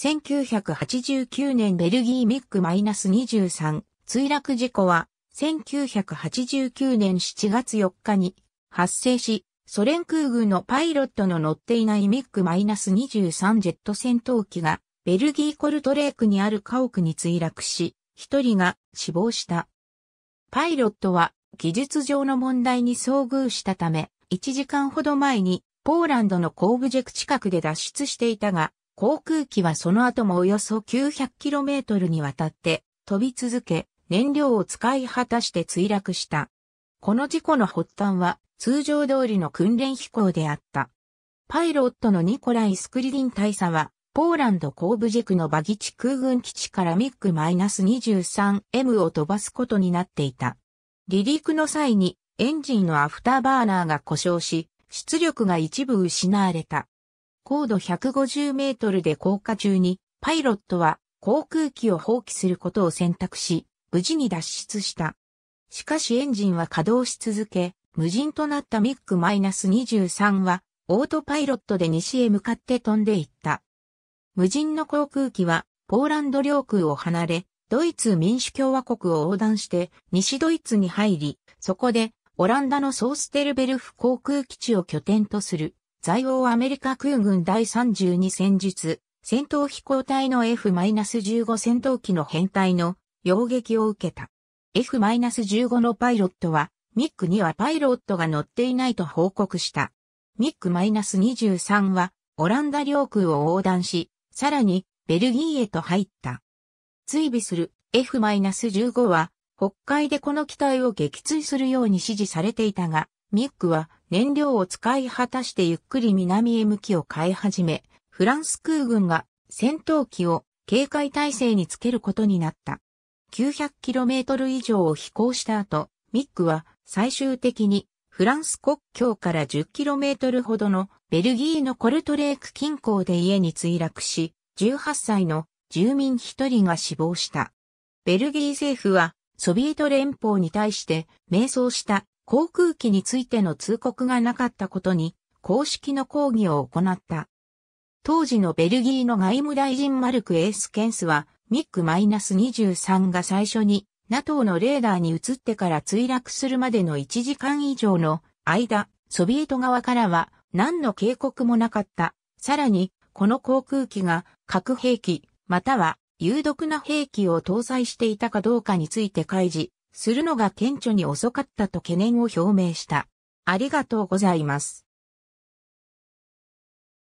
1989年ベルギーミック -23 墜落事故は1989年7月4日に発生し、ソ連空軍のパイロットの乗っていないミック -23 ジェット戦闘機がベルギーコルトレークにある家屋に墜落し、一人が死亡した。パイロットは技術上の問題に遭遇したため、1時間ほど前にポーランドの後部ジェク近くで脱出していたが、航空機はその後もおよそ 900km にわたって飛び続け、燃料を使い果たして墜落した。この事故の発端は通常通りの訓練飛行であった。パイロットのニコライ・スクリリン大佐は、ポーランド後部軸のバギチ空軍基地からミック -23M を飛ばすことになっていた。離陸の際にエンジンのアフターバーナーが故障し、出力が一部失われた。高度150メートルで降下中に、パイロットは航空機を放棄することを選択し、無事に脱出した。しかしエンジンは稼働し続け、無人となったミック -23 は、オートパイロットで西へ向かって飛んでいった。無人の航空機は、ポーランド領空を離れ、ドイツ民主共和国を横断して、西ドイツに入り、そこで、オランダのソーステルベルフ航空基地を拠点とする。在欧アメリカ空軍第32戦術、戦闘飛行隊の F-15 戦闘機の編隊の擁撃を受けた。F-15 のパイロットは、ミックにはパイロットが乗っていないと報告した。ミック -23 は、オランダ領空を横断し、さらに、ベルギーへと入った。追尾する F-15 は、北海でこの機体を撃墜するように指示されていたが、ミックは燃料を使い果たしてゆっくり南へ向きを変え始め、フランス空軍が戦闘機を警戒態勢につけることになった。900km 以上を飛行した後、ミックは最終的にフランス国境から 10km ほどのベルギーのコルトレーク近郊で家に墜落し、18歳の住民1人が死亡した。ベルギー政府はソビエト連邦に対して迷走した航空機についての通告がなかったことに公式の抗議を行った。当時のベルギーの外務大臣マルク・エース・ケンスは、ミック -23 が最初に NATO のレーダーに移ってから墜落するまでの1時間以上の間、ソビエト側からは何の警告もなかった。さらに、この航空機が核兵器、または有毒な兵器を搭載していたかどうかについて開示、するのが顕著に遅かったと懸念を表明した。ありがとうございます。